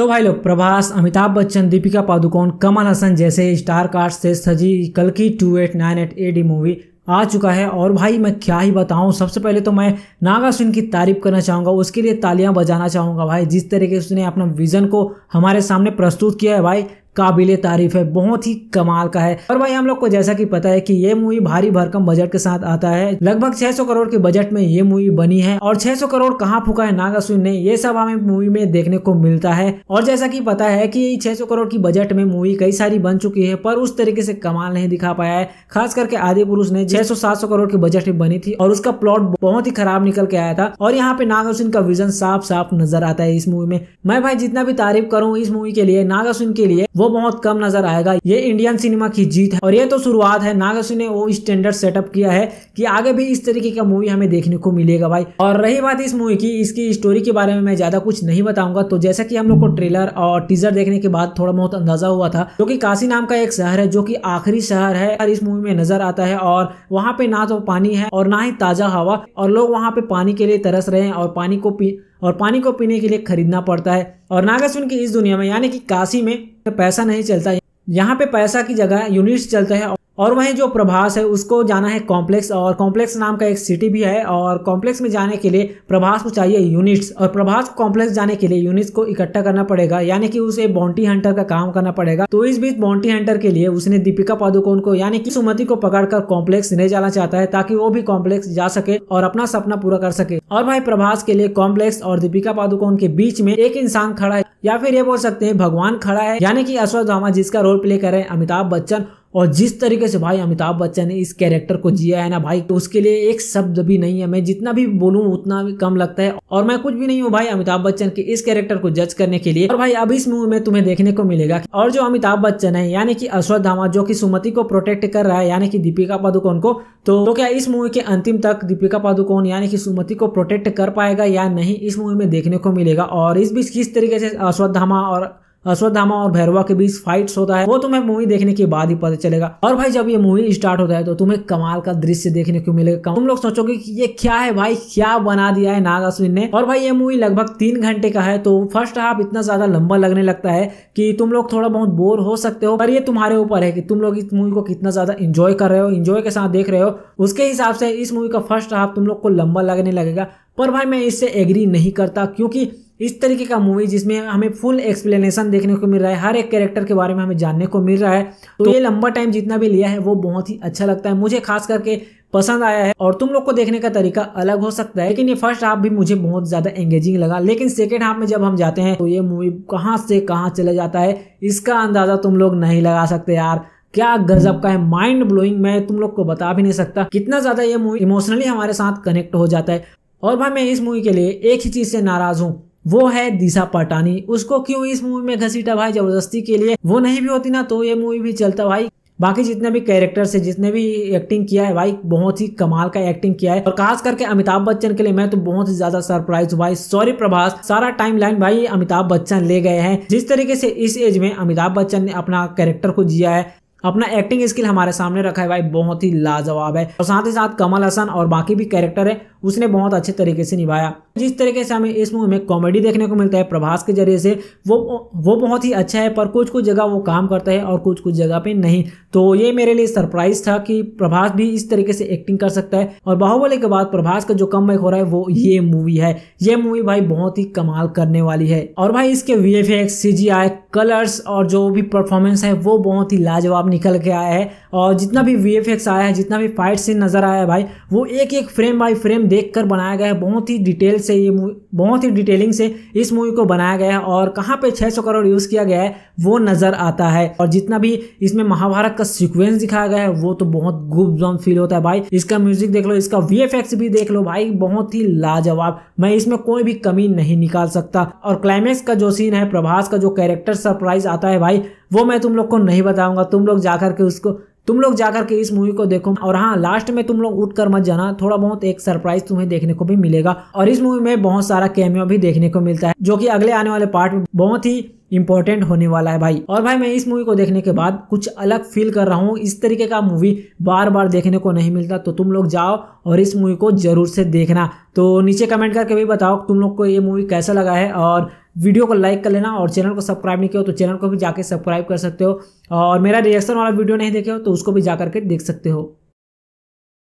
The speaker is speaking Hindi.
तो भाई लोग प्रभास अमिताभ बच्चन दीपिका पादुकोण कमल हसन जैसे स्टार कार्ड से सजी कल की two eight nine eight A D movie आ चुका है और भाई मैं क्या ही बताऊं सबसे पहले तो मैं नागार्जुन की तारीफ करना चाहूँगा उसके लिए तालियां बजाना चाहूँगा भाई जिस तरीके से उसने अपना विज़न को हमारे सामने प्रस्तुत किया है भाई काबिल तारीफ है बहुत ही कमाल का है और भाई हम लोग को जैसा कि पता है कि ये मूवी भारी भरकम बजट के साथ आता है लगभग 600 करोड़ के बजट में ये मूवी बनी है और 600 करोड़ कहाँ फूका है नागासुन ने ये सब हमें मूवी में देखने को मिलता है और जैसा कि पता है कि 600 करोड़ की बजट में मूवी कई सारी बन चुकी है पर उस तरीके से कमाल नहीं दिखा पाया है खास करके आदि पुरुष ने छह सौ करोड़ के बजट में बनी थी और उसका प्लॉट बहुत ही खराब निकल के आया था और यहाँ पे नागासुन का विजन साफ साफ नजर आता है इस मूवी में मैं भाई जितना भी तारीफ करूँ इस मूवी के लिए नागासुन के लिए वो बहुत कम नजर आएगा ये इंडियन सिनेमा की जीत है और ये तो शुरुआत है नागसु ने वो स्टैंडर्ड सेटअप किया है कि आगे भी इस तरीके का मूवी हमें देखने को मिलेगा भाई और रही बात इस मूवी की इसकी स्टोरी के बारे में मैं ज्यादा कुछ नहीं बताऊंगा तो जैसा कि हम लोग को ट्रेलर और टीजर देखने के बाद थोड़ा बहुत अंदाजा हुआ था जो की काशी नाम का एक शहर है जो की आखिरी शहर है और इस मूवी में नजर आता है और वहाँ पे ना तो पानी है और ना ही ताजा हवा और लोग वहाँ पे पानी के लिए तरस रहे हैं और पानी को और पानी को पीने के लिए खरीदना पड़ता है और नागार्जुन की इस दुनिया में यानी कि काशी में पैसा नहीं चलता यहाँ पे पैसा की जगह यूनिट्स चलते हैं और वहीं जो प्रभास है उसको जाना है कॉम्प्लेक्स और कॉम्प्लेक्स नाम का एक सिटी भी है और कॉम्प्लेक्स में जाने के लिए प्रभास को चाहिए यूनिट्स और प्रभास कॉम्प्लेक्स जाने के लिए यूनिट्स को इकट्ठा करना पड़ेगा यानी कि उसे बॉन्टी हंटर का काम करना पड़ेगा तो इस बीच बॉन्टी हंटर के लिए उसने दीपिका पादुकोण को यानी कि सुमति को पकड़कर कॉम्प्लेक्स ले जाना चाहता है ताकि वो भी कॉम्प्लेक्स जा सके और अपना सपना पूरा कर सके और भाई प्रभास के लिए कॉम्प्लेक्स और दीपिका पादुकोण के बीच में एक इंसान खड़ा है या फिर ये बोल सकते हैं भगवान खड़ा है यानी कि अश्वत्थामा जिसका रोल प्ले करे अमिताभ बच्चन और जिस तरीके से भाई अमिताभ बच्चन ने इस कैरेक्टर को जिया है ना भाई तो उसके लिए एक शब्द भी नहीं है मैं जितना भी बोलूँ उतना भी कम लगता है और मैं कुछ भी नहीं हूँ भाई अमिताभ बच्चन के इस कैरेक्टर को जज करने के लिए और भाई अब इस मूवी में तुम्हें देखने को मिलेगा और जो अमिताभ बच्चन है यानी कि अश्वत्थामा जो की सुमति को प्रोटेक्ट कर रहा है यानी कि दीपिका पादुकोण को तो, तो क्या इस मूवी के अंतिम तक दीपिका पादुकोण यानी कि सुमति को प्रोटेक्ट कर पाएगा या नहीं इस मूवी में देखने को मिलेगा और इस बीच किस तरीके से अश्वत्थामा और अश्वत्थामा और भैरवा के बीच फाइट्स होता है वो तुम्हें मूवी देखने के बाद ही पता चलेगा और भाई जब ये मूवी स्टार्ट होता है तो तुम्हें कमाल का दृश्य देखने को मिलेगा तुम लोग सोचोगे कि ये क्या है भाई क्या बना दिया है नाग अश्विन ने और भाई ये मूवी लगभग तीन घंटे का है तो फर्स्ट हाफ इतना ज्यादा लंबा लगने लगता है कि तुम लोग थोड़ा बहुत बोर हो सकते हो पर ये तुम्हारे ऊपर है कि तुम लोग इस मूवी को कितना ज्यादा इंजॉय कर रहे हो इंजॉय के साथ देख रहे हो उसके हिसाब से इस मूवी का फर्स्ट हाफ तुम लोग को लंबा लगने लगेगा पर भाई मैं इससे एग्री नहीं करता क्योंकि इस तरीके का मूवी जिसमें हमें फुल एक्सप्लेनेशन देखने को मिल रहा है हर एक कैरेक्टर के बारे में हमें जानने को मिल रहा है तो, तो- ये लंबा टाइम जितना भी लिया है वो बहुत ही अच्छा लगता है मुझे खास करके पसंद आया है और तुम लोग को देखने का तरीका अलग हो सकता है लेकिन ये फर्स्ट हाफ भी मुझे बहुत ज्यादा एंगेजिंग लगा लेकिन सेकेंड हाफ में जब हम जाते हैं तो ये मूवी कहाँ से कहाँ चले जाता है इसका अंदाजा तुम लोग नहीं लगा सकते यार क्या गजब का है माइंड ब्लोइंग मैं तुम लोग को बता भी नहीं सकता कितना ज्यादा ये मूवी इमोशनली हमारे साथ कनेक्ट हो जाता है और भाई मैं इस मूवी के लिए एक ही चीज से नाराज हूँ वो है दिशा पटानी उसको क्यों इस मूवी में घसीटा भाई जबरदस्ती के लिए वो नहीं भी होती ना तो ये मूवी भी चलता भाई बाकी जितने भी कैरेक्टर्स है जितने भी एक्टिंग किया है भाई बहुत ही कमाल का एक्टिंग किया है और खास करके अमिताभ बच्चन के लिए मैं तो बहुत ही ज्यादा सरप्राइज भाई सॉरी प्रभास सारा टाइम लाइन भाई अमिताभ बच्चन ले गए हैं जिस तरीके से इस एज में अमिताभ बच्चन ने अपना कैरेक्टर को जिया है अपना एक्टिंग स्किल हमारे सामने रखा है भाई बहुत ही लाजवाब है और साथ ही साथ कमल हसन और बाकी भी कैरेक्टर है उसने बहुत अच्छे तरीके से निभाया जिस तरीके से हमें इस मूवी में कॉमेडी देखने को मिलता है प्रभास के जरिए से वो वो बहुत ही अच्छा है पर कुछ कुछ जगह वो काम करता है और कुछ कुछ जगह पे नहीं तो ये मेरे लिए सरप्राइज था कि प्रभास भी इस तरीके से एक्टिंग कर सकता है और बाहुबली के बाद प्रभास का जो कम बैक हो रहा है वो ये मूवी है ये मूवी भाई बहुत ही कमाल करने वाली है और भाई इसके वी एफ एक्स कलर्स और जो भी परफॉर्मेंस है वो बहुत ही लाजवाब निकल के आया है और जितना भी वी आया है जितना भी फाइट सीन नजर आया है भाई वो एक एक फ्रेम बाई फ्रेम देखकर बनाया गया है बहुत ही डिटेल से ये मूवी बहुत ही डिटेलिंग से इस मूवी को बनाया गया है और कहाँ पे 600 करोड़ यूज़ किया गया है वो नज़र आता है और जितना भी इसमें महाभारत का सिक्वेंस दिखाया गया है वो तो बहुत गुप फील होता है भाई इसका म्यूजिक देख लो इसका वी भी देख लो भाई बहुत ही लाजवाब मैं इसमें कोई भी कमी नहीं निकाल सकता और क्लाइमैक्स का जो सीन है प्रभास का जो कैरेक्टर सरप्राइज आता है भाई वो मैं तुम लोग को नहीं बताऊंगा तुम लोग जाकर के उसको तुम लोग जाकर के इस मूवी को देखो और हाँ लास्ट में तुम लोग उठ कर मत जाना थोड़ा बहुत एक सरप्राइज तुम्हें देखने को भी मिलेगा और इस मूवी में बहुत सारा कैमियो भी देखने को मिलता है जो कि अगले आने वाले पार्ट में बहुत ही इम्पोर्टेंट होने वाला है भाई और भाई मैं इस मूवी को देखने के बाद कुछ अलग फील कर रहा हूँ इस तरीके का मूवी बार बार देखने को नहीं मिलता तो तुम लोग जाओ और इस मूवी को जरूर से देखना तो नीचे कमेंट करके भी बताओ तुम लोग को ये मूवी कैसा लगा है और वीडियो को लाइक कर लेना और चैनल को सब्सक्राइब नहीं किया हो तो चैनल को भी जाके सब्सक्राइब कर सकते हो और मेरा रिएक्शन वाला वीडियो नहीं देखे हो तो उसको भी जा करके देख सकते हो